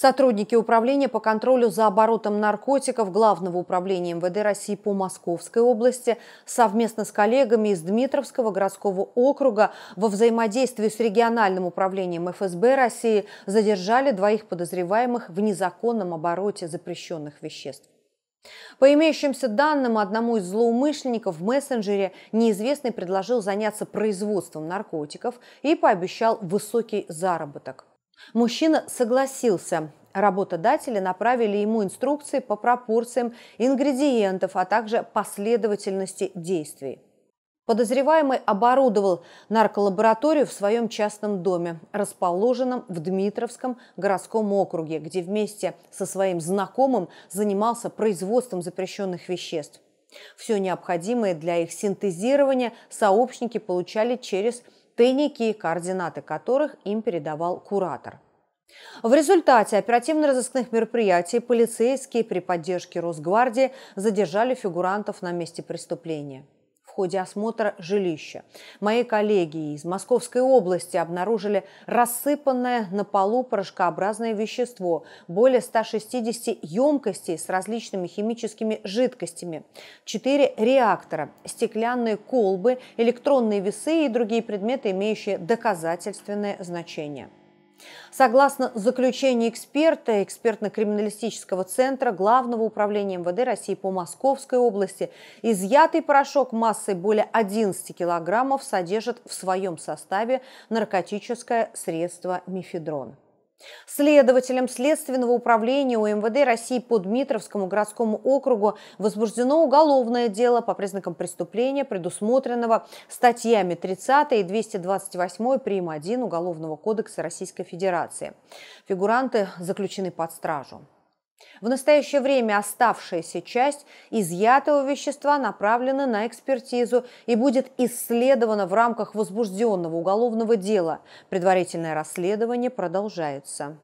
Сотрудники Управления по контролю за оборотом наркотиков Главного управления МВД России по Московской области совместно с коллегами из Дмитровского городского округа во взаимодействии с региональным управлением ФСБ России задержали двоих подозреваемых в незаконном обороте запрещенных веществ. По имеющимся данным, одному из злоумышленников в мессенджере неизвестный предложил заняться производством наркотиков и пообещал высокий заработок. Мужчина согласился. Работодатели направили ему инструкции по пропорциям ингредиентов, а также последовательности действий. Подозреваемый оборудовал нарколабораторию в своем частном доме, расположенном в Дмитровском городском округе, где вместе со своим знакомым занимался производством запрещенных веществ. Все необходимое для их синтезирования сообщники получали через тайники, координаты которых им передавал куратор. В результате оперативно-розыскных мероприятий полицейские при поддержке Росгвардии задержали фигурантов на месте преступления ходе осмотра жилища. Мои коллеги из Московской области обнаружили рассыпанное на полу порошкообразное вещество, более 160 емкостей с различными химическими жидкостями, 4 реактора, стеклянные колбы, электронные весы и другие предметы, имеющие доказательственное значение. Согласно заключению эксперта экспертно-криминалистического центра Главного управления МВД России по Московской области, изъятый порошок массой более 11 килограммов содержит в своем составе наркотическое средство мифедрон. Следователям Следственного управления УМВД России по Дмитровскому городскому округу возбуждено уголовное дело по признакам преступления, предусмотренного статьями 30 и 228 прим. 1 Уголовного кодекса Российской Федерации. Фигуранты заключены под стражу. В настоящее время оставшаяся часть изъятого вещества направлена на экспертизу и будет исследована в рамках возбужденного уголовного дела. Предварительное расследование продолжается.